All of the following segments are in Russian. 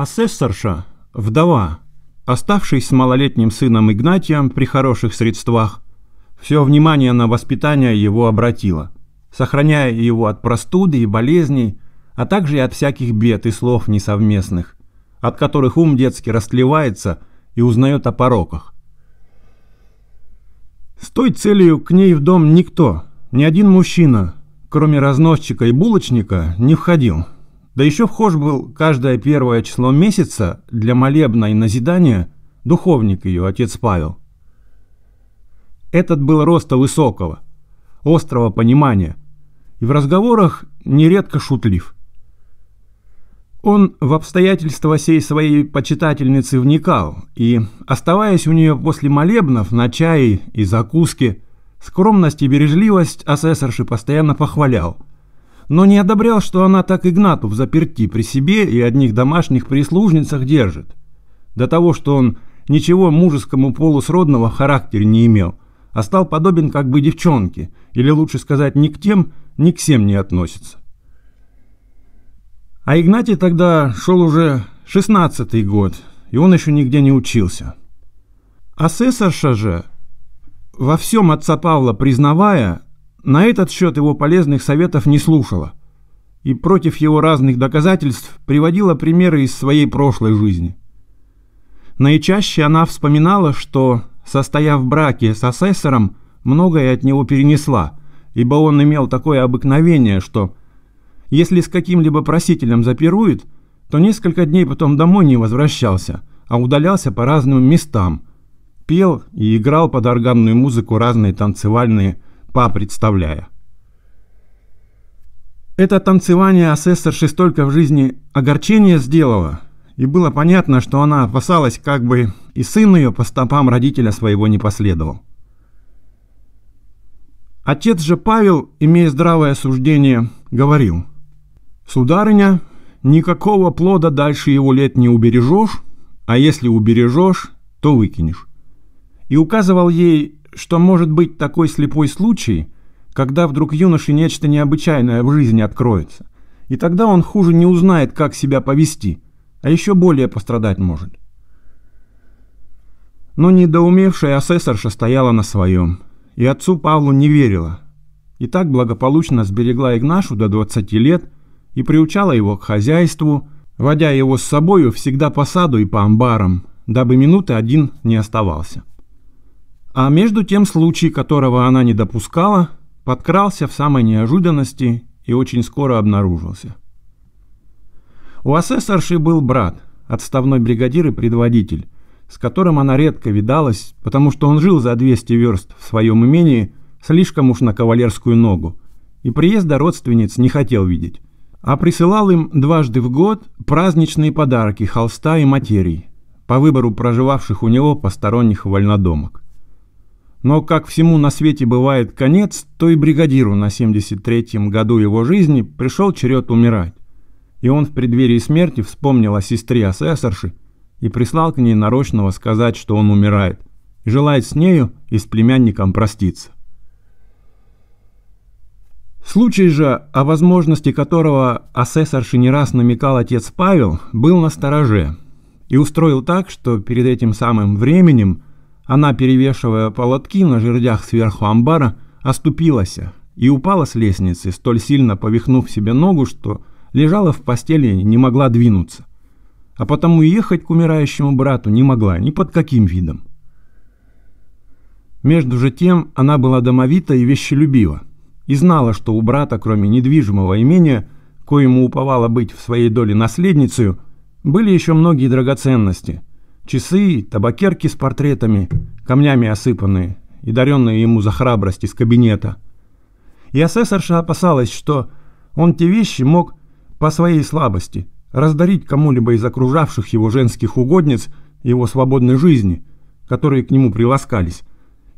Асессорша, вдова, оставшись с малолетним сыном Игнатием при хороших средствах, все внимание на воспитание его обратила, сохраняя его от простуды и болезней, а также и от всяких бед и слов несовместных, от которых ум детский растлевается и узнает о пороках. С той целью к ней в дом никто, ни один мужчина, кроме разносчика и булочника, не входил – да еще вхож был каждое первое число месяца для молебна и назидания духовник ее, отец Павел. Этот был роста высокого, острого понимания, и в разговорах нередко шутлив. Он в обстоятельства сей своей почитательницы вникал, и, оставаясь у нее после молебнов на чае и закуске, скромность и бережливость асессорши постоянно похвалял – но не одобрял, что она так Игнату в заперти при себе и одних домашних прислужницах держит. До того, что он ничего мужескому полусродного сродного не имел, а стал подобен как бы девчонке, или лучше сказать, ни к тем, ни к всем не относится. А Игнатий тогда шел уже шестнадцатый год, и он еще нигде не учился. А Асессорша же, во всем отца Павла признавая, на этот счет его полезных советов не слушала и против его разных доказательств приводила примеры из своей прошлой жизни. Наичаще она вспоминала, что, состояв в браке с асессором, многое от него перенесла, ибо он имел такое обыкновение, что если с каким-либо просителем запирует, то несколько дней потом домой не возвращался, а удалялся по разным местам, пел и играл под органную музыку разные танцевальные па представляя. Это танцевание асессорши столько в жизни огорчения сделало, и было понятно, что она опасалась, как бы и сын ее по стопам родителя своего не последовал. Отец же Павел, имея здравое суждение, говорил, «Сударыня, никакого плода дальше его лет не убережешь, а если убережешь, то выкинешь» и указывал ей, что может быть такой слепой случай, когда вдруг юноше нечто необычайное в жизни откроется, и тогда он хуже не узнает, как себя повести, а еще более пострадать может. Но недоумевшая асессорша стояла на своем, и отцу Павлу не верила, и так благополучно сберегла Игнашу до 20 лет и приучала его к хозяйству, водя его с собою всегда по саду и по амбарам, дабы минуты один не оставался. А между тем случай, которого она не допускала, подкрался в самой неожиданности и очень скоро обнаружился. У асессорши был брат, отставной бригадир и предводитель, с которым она редко видалась, потому что он жил за 200 верст в своем имении, слишком уж на кавалерскую ногу, и приезда родственниц не хотел видеть, а присылал им дважды в год праздничные подарки холста и материй, по выбору проживавших у него посторонних вольнодомок. Но как всему на свете бывает конец, то и бригадиру на 73-м году его жизни пришел черед умирать. И он в преддверии смерти вспомнил о сестре асессорши и прислал к ней нарочного сказать, что он умирает, и желает с нею и с племянником проститься. Случай же, о возможности которого асессорши не раз намекал отец Павел, был на стороже и устроил так, что перед этим самым временем – она, перевешивая полотки на жердях сверху амбара, оступилась и упала с лестницы, столь сильно повихнув себе ногу, что лежала в постели и не могла двинуться. А потому ехать к умирающему брату не могла ни под каким видом. Между же тем она была домовита и вещелюбива, и знала, что у брата, кроме недвижимого имения, коему уповала быть в своей доле наследницей, были еще многие драгоценности – Часы, табакерки с портретами, камнями осыпанные и даренные ему за храбрость из кабинета. И асессорша опасалась, что он те вещи мог по своей слабости раздарить кому-либо из окружавших его женских угодниц его свободной жизни, которые к нему приласкались.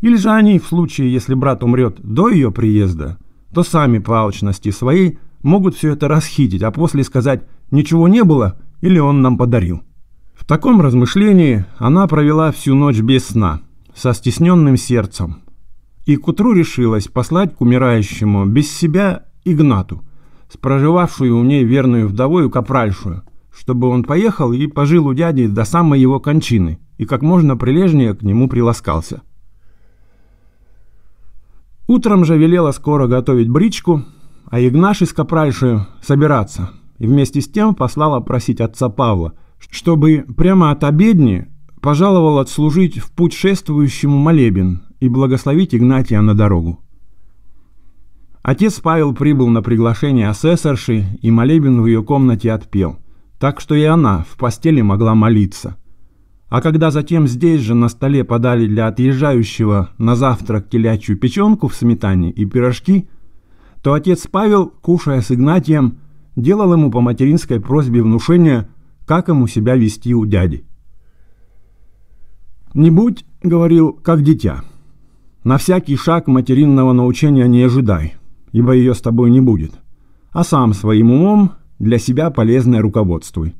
Или же они, в случае, если брат умрет до ее приезда, то сами по алчности своей могут все это расхитить, а после сказать «ничего не было» или «он нам подарил». В таком размышлении она провела всю ночь без сна, со стесненным сердцем. И к утру решилась послать к умирающему без себя Игнату, с проживавшую у ней верную вдовою капральшую, чтобы он поехал и пожил у дяди до самой его кончины и как можно прилежнее к нему приласкался. Утром же велела скоро готовить бричку, а Игнаш из капральшую собираться, и вместе с тем послала просить отца Павла – чтобы прямо от обедни пожаловал отслужить в путешествующему молебен и благословить Игнатия на дорогу. Отец Павел прибыл на приглашение асессорши, и молебен в ее комнате отпел, так что и она в постели могла молиться. А когда затем здесь же на столе подали для отъезжающего на завтрак телячью печенку в сметане и пирожки, то отец Павел, кушая с Игнатием, делал ему по материнской просьбе внушение – как ему себя вести у дяди. «Не будь, — говорил, — как дитя. На всякий шаг материнного научения не ожидай, ибо ее с тобой не будет. А сам своим умом для себя полезное руководствуй.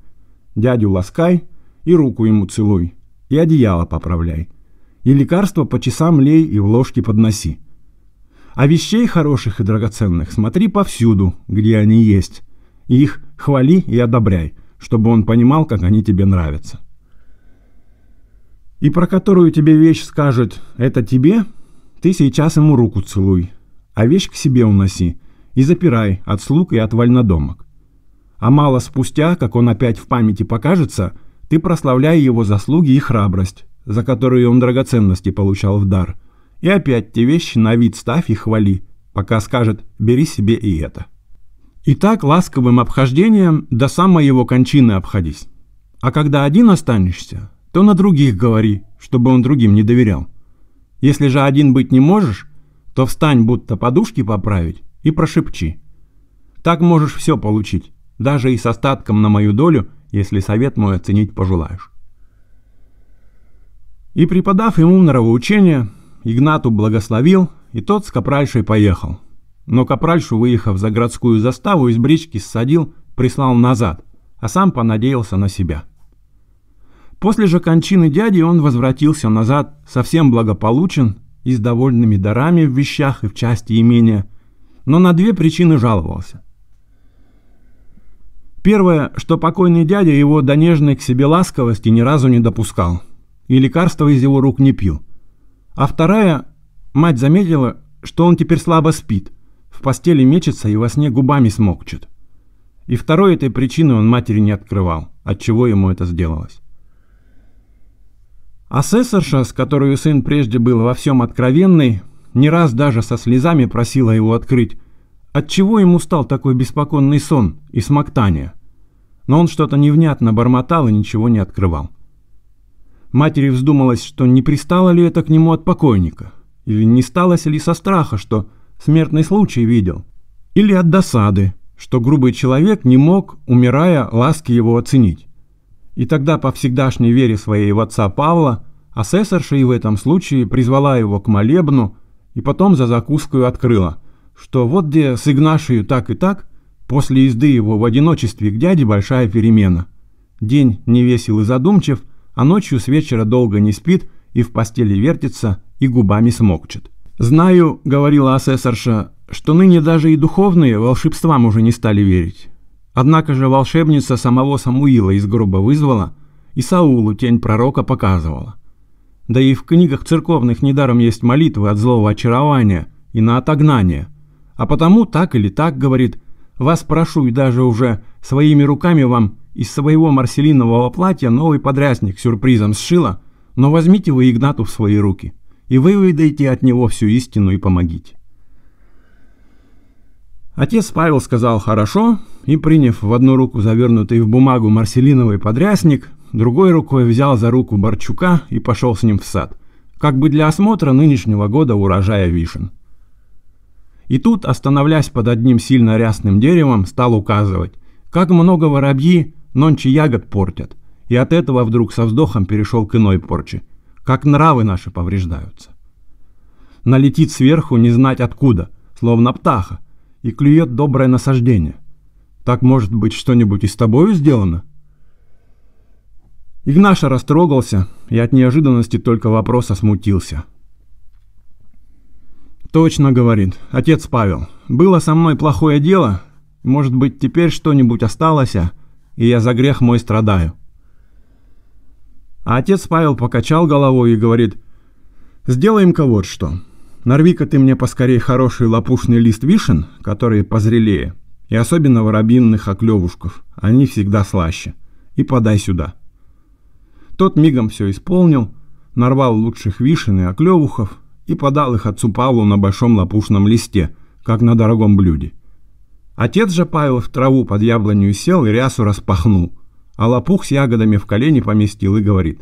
Дядю ласкай и руку ему целуй, и одеяло поправляй, и лекарства по часам лей и в ложки подноси. А вещей хороших и драгоценных смотри повсюду, где они есть, и их хвали и одобряй, чтобы он понимал, как они тебе нравятся. И про которую тебе вещь скажет «это тебе», ты сейчас ему руку целуй, а вещь к себе уноси и запирай от слуг и от вольнодомок. А мало спустя, как он опять в памяти покажется, ты прославляй его заслуги и храбрость, за которые он драгоценности получал в дар, и опять те вещи на вид ставь и хвали, пока скажет «бери себе и это». И так ласковым обхождением до самой его кончины обходись. А когда один останешься, то на других говори, чтобы он другим не доверял. Если же один быть не можешь, то встань, будто подушки поправить, и прошепчи. Так можешь все получить, даже и с остатком на мою долю, если совет мой оценить пожелаешь. И преподав ему нравоучение, Игнату благословил, и тот с капральшей поехал – но Капральшу, выехав за городскую заставу, из брички ссадил, прислал назад, а сам понадеялся на себя. После же кончины дяди он возвратился назад, совсем благополучен и с довольными дарами в вещах и в части имения, но на две причины жаловался. Первое, что покойный дядя его до нежной к себе ласковости ни разу не допускал, и лекарства из его рук не пил. А вторая, мать заметила, что он теперь слабо спит – в постели мечется и во сне губами смокчет. И второй этой причины он матери не открывал, от чего ему это сделалось. Асессорша, с которой сын прежде был во всем откровенный, не раз даже со слезами просила его открыть, от чего ему стал такой беспокойный сон и смоктание. Но он что-то невнятно бормотал и ничего не открывал. Матери вздумалось, что не пристало ли это к нему от покойника, или не сталось ли со страха, что смертный случай видел. Или от досады, что грубый человек не мог, умирая, ласки его оценить. И тогда по всегдашней вере своей в отца Павла, асессорша и в этом случае призвала его к молебну и потом за закуску открыла, что вот где с Игнашию так и так, после езды его в одиночестве к дяде большая перемена. День невесел и задумчив, а ночью с вечера долго не спит и в постели вертится и губами смокчет. «Знаю, — говорила асессорша, — что ныне даже и духовные волшебствам уже не стали верить. Однако же волшебница самого Самуила из гроба вызвала и Саулу тень пророка показывала. Да и в книгах церковных недаром есть молитвы от злого очарования и на отогнание. А потому так или так, говорит, вас прошу и даже уже своими руками вам из своего марселинового платья новый подрясник сюрпризом сшила, но возьмите вы Игнату в свои руки» и выведайте от него всю истину и помогите. Отец Павел сказал «хорошо» и, приняв в одну руку завернутый в бумагу марселиновый подрясник, другой рукой взял за руку Борчука и пошел с ним в сад, как бы для осмотра нынешнего года урожая вишен. И тут, останавливаясь под одним сильно рясным деревом, стал указывать, как много воробьи нонче ягод портят, и от этого вдруг со вздохом перешел к иной порче – как нравы наши повреждаются. Налетит сверху не знать откуда, словно птаха, и клюет доброе насаждение. Так, может быть, что-нибудь и с тобою сделано? Игнаша растрогался и от неожиданности только вопроса смутился. «Точно, — говорит, — отец Павел, — было со мной плохое дело, может быть, теперь что-нибудь осталось, и а я за грех мой страдаю. А отец Павел покачал головой и говорит, «Сделаем-ка вот что. Нарви-ка ты мне поскорее хороший лопушный лист вишен, которые позрелее, и особенно воробинных оклевушков, они всегда слаще, и подай сюда». Тот мигом все исполнил, нарвал лучших вишен и оклевухов и подал их отцу Павлу на большом лопушном листе, как на дорогом блюде. Отец же Павел в траву под яблонью сел и рясу распахнул – а лопух с ягодами в колени поместил и говорит.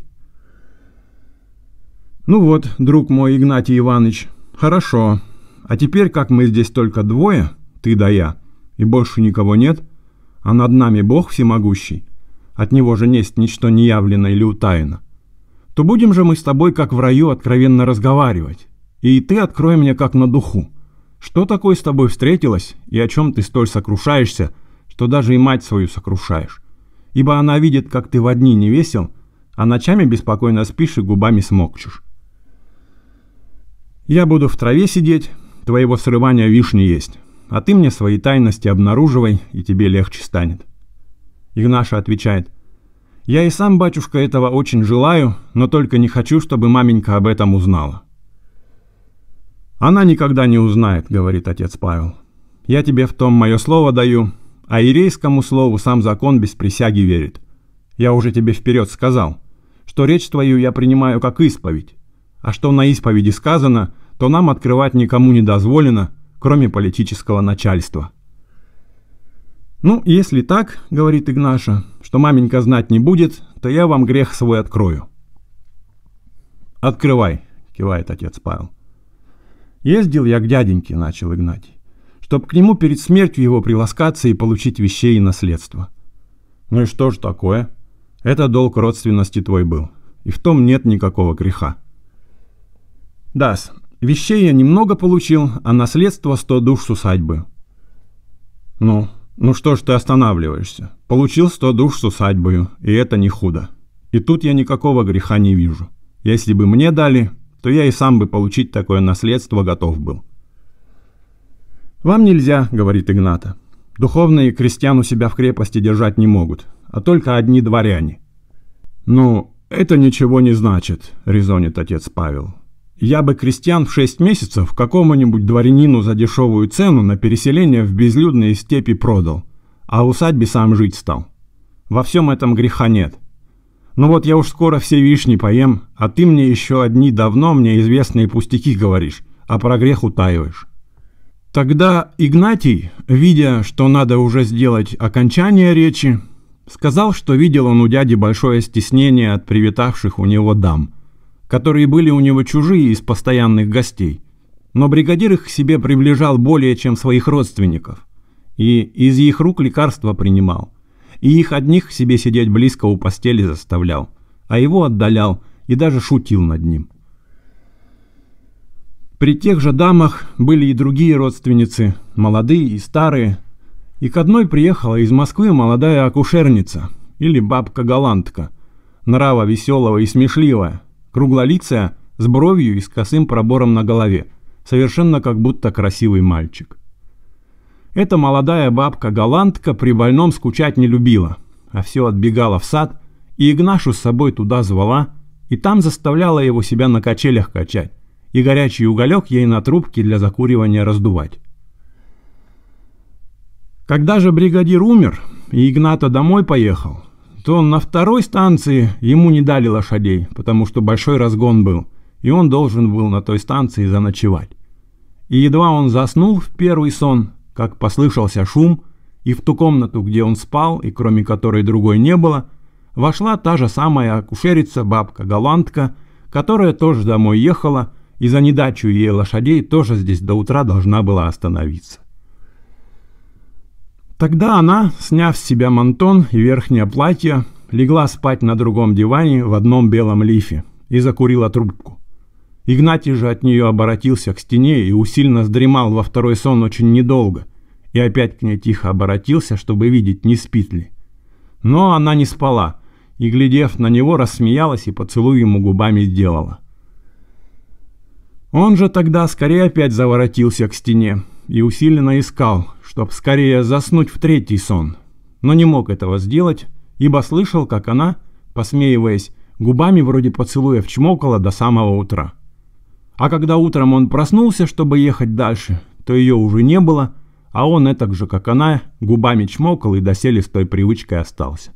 «Ну вот, друг мой Игнатий Иванович, хорошо. А теперь, как мы здесь только двое, ты да я, и больше никого нет, а над нами Бог всемогущий, от Него же несть ничто неявлено или утаяно, то будем же мы с тобой, как в раю, откровенно разговаривать, и ты открой мне как на духу, что такое с тобой встретилось и о чем ты столь сокрушаешься, что даже и мать свою сокрушаешь ибо она видит, как ты во дни не весел, а ночами беспокойно спишь и губами смокчешь. Я буду в траве сидеть, твоего срывания вишни есть, а ты мне свои тайности обнаруживай, и тебе легче станет. Игнаша отвечает, я и сам, батюшка, этого очень желаю, но только не хочу, чтобы маменька об этом узнала. Она никогда не узнает, говорит отец Павел. Я тебе в том мое слово даю, а ирейскому слову сам закон без присяги верит. Я уже тебе вперед сказал, что речь твою я принимаю как исповедь. А что на исповеди сказано, то нам открывать никому не дозволено, кроме политического начальства. «Ну, если так, — говорит Игнаша, — что маменька знать не будет, то я вам грех свой открою». «Открывай», — кивает отец Павел. «Ездил я к дяденьке», — начал Игнатий чтоб к нему перед смертью его приласкаться и получить вещей и наследство. Ну и что ж такое? Это долг родственности твой был, и в том нет никакого греха. Дас, вещей я немного получил, а наследство сто душ с усадьбы. Ну, ну что ж ты останавливаешься? Получил сто душ с усадьбою, и это не худо. И тут я никакого греха не вижу. Если бы мне дали, то я и сам бы получить такое наследство готов был. «Вам нельзя», — говорит Игната. «Духовные крестьян у себя в крепости держать не могут, а только одни дворяне». «Ну, это ничего не значит», — резонит отец Павел. «Я бы крестьян в шесть месяцев какому-нибудь дворянину за дешевую цену на переселение в безлюдные степи продал, а усадьбе сам жить стал. Во всем этом греха нет. Ну вот я уж скоро все вишни поем, а ты мне еще одни давно мне известные пустяки говоришь, а про грех утаиваешь». Тогда Игнатий, видя, что надо уже сделать окончание речи, сказал, что видел он у дяди большое стеснение от привитавших у него дам, которые были у него чужие из постоянных гостей, но бригадир их к себе приближал более, чем своих родственников, и из их рук лекарства принимал, и их одних к себе сидеть близко у постели заставлял, а его отдалял и даже шутил над ним. При тех же дамах были и другие родственницы, молодые и старые. И к одной приехала из Москвы молодая акушерница, или бабка-голландка, нрава веселого и смешливая, круглолицая, с бровью и с косым пробором на голове, совершенно как будто красивый мальчик. Эта молодая бабка-голландка при больном скучать не любила, а все отбегала в сад, и Игнашу с собой туда звала, и там заставляла его себя на качелях качать и горячий уголек ей на трубке для закуривания раздувать. Когда же бригадир умер и Игната домой поехал, то на второй станции ему не дали лошадей, потому что большой разгон был, и он должен был на той станции заночевать. И едва он заснул в первый сон, как послышался шум, и в ту комнату, где он спал, и кроме которой другой не было, вошла та же самая акушерица, бабка-голландка, которая тоже домой ехала, и за недачу ей лошадей тоже здесь до утра должна была остановиться. Тогда она, сняв с себя мантон и верхнее платье, легла спать на другом диване в одном белом лифе и закурила трубку. Игнатий же от нее оборотился к стене и усильно сдремал во второй сон очень недолго, и опять к ней тихо оборотился, чтобы видеть, не спит ли. Но она не спала, и, глядев на него, рассмеялась и поцелуй ему губами сделала. Он же тогда скорее опять заворотился к стене и усиленно искал, чтоб скорее заснуть в третий сон, но не мог этого сделать, ибо слышал, как она, посмеиваясь, губами вроде поцелуев чмокала до самого утра. А когда утром он проснулся, чтобы ехать дальше, то ее уже не было, а он так же, как она, губами чмокал и доселе с той привычкой остался.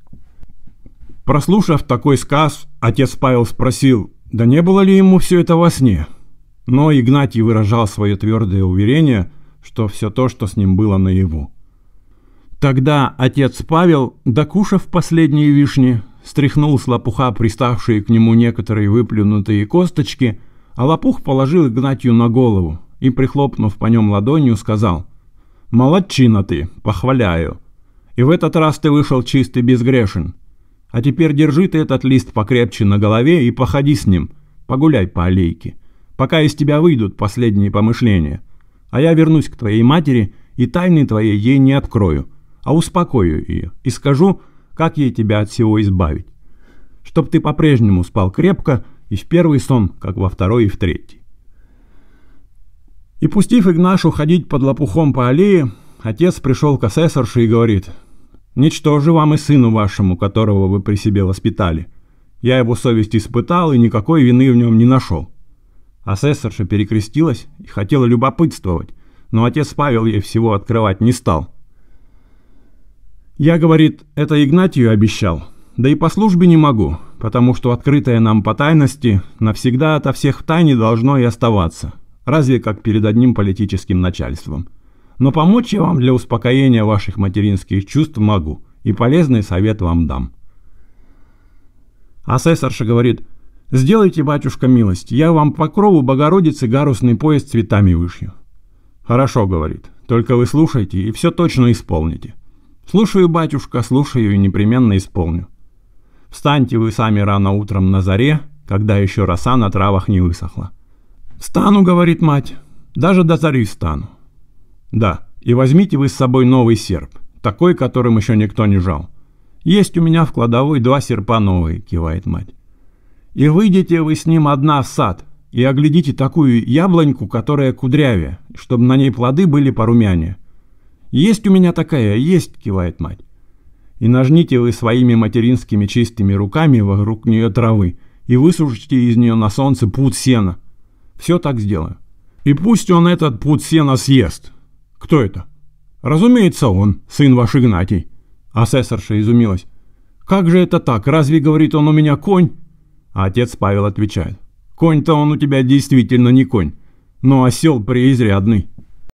Прослушав такой сказ, отец Павел спросил, да не было ли ему все это во сне? Но Игнатий выражал свое твердое уверение, что все то, что с ним было наяву. Тогда отец Павел, докушав последние вишни, стряхнул с лопуха приставшие к нему некоторые выплюнутые косточки, а лопух положил Игнатию на голову и, прихлопнув по нем ладонью, сказал «Молодчина ты, похваляю, и в этот раз ты вышел чистый безгрешен. А теперь держи ты этот лист покрепче на голове и походи с ним, погуляй по аллейке» пока из тебя выйдут последние помышления. А я вернусь к твоей матери и тайны твоей ей не открою, а успокою ее и скажу, как ей тебя от всего избавить. Чтоб ты по-прежнему спал крепко и в первый сон, как во второй и в третий. И пустив Игнашу ходить под лопухом по аллее, отец пришел к асессорше и говорит, же вам и сыну вашему, которого вы при себе воспитали. Я его совесть испытал и никакой вины в нем не нашел. Асессорша перекрестилась и хотела любопытствовать, но отец Павел ей всего открывать не стал. «Я, — говорит, — это Игнатию обещал, да и по службе не могу, потому что открытое нам по тайности навсегда ото всех в тайне должно и оставаться, разве как перед одним политическим начальством. Но помочь я вам для успокоения ваших материнских чувств могу и полезный совет вам дам». Асессорша говорит — Сделайте, батюшка, милость, я вам по крову Богородицы гарусный поезд цветами вышью. Хорошо, говорит, только вы слушайте и все точно исполните. Слушаю, батюшка, слушаю и непременно исполню. Встаньте вы сами рано утром на заре, когда еще роса на травах не высохла. Встану, говорит мать, даже до зари стану. Да, и возьмите вы с собой новый серп, такой, которым еще никто не жал. Есть у меня в кладовой два серпа новые, кивает мать. И выйдете вы с ним одна в сад, и оглядите такую яблоньку, которая кудрявее, чтобы на ней плоды были порумяне. Есть у меня такая, есть, кивает мать. И нажните вы своими материнскими чистыми руками вокруг нее травы, и высушите из нее на солнце пуд сена. Все так сделаю. И пусть он этот пуд сена съест. Кто это? Разумеется, он, сын ваш Игнатий. Асессорша изумилась. Как же это так? Разве, говорит он, у меня конь? А отец Павел отвечает. «Конь-то он у тебя действительно не конь, но осел преизрядный».